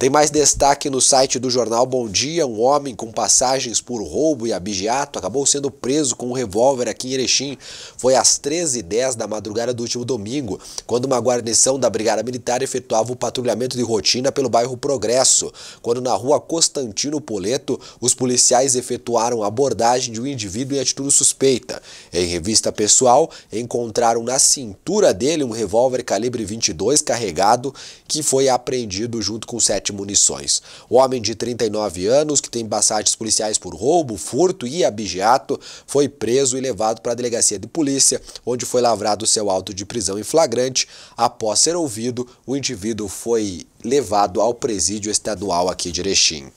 Tem mais destaque no site do jornal Bom Dia: um homem com passagens por roubo e abigeato acabou sendo preso com um revólver aqui em Erechim. Foi às 13h10 da madrugada do último domingo, quando uma guarnição da Brigada Militar efetuava o patrulhamento de rotina pelo bairro Progresso. Quando na rua Constantino Poleto, os policiais efetuaram a abordagem de um indivíduo em atitude suspeita. Em revista pessoal, encontraram na cintura dele um revólver calibre 22 carregado que foi apreendido junto com sete sete munições. O homem de 39 anos, que tem passagens policiais por roubo, furto e abigeato, foi preso e levado para a delegacia de polícia, onde foi lavrado seu auto de prisão em flagrante. Após ser ouvido, o indivíduo foi levado ao presídio estadual aqui de Erechim.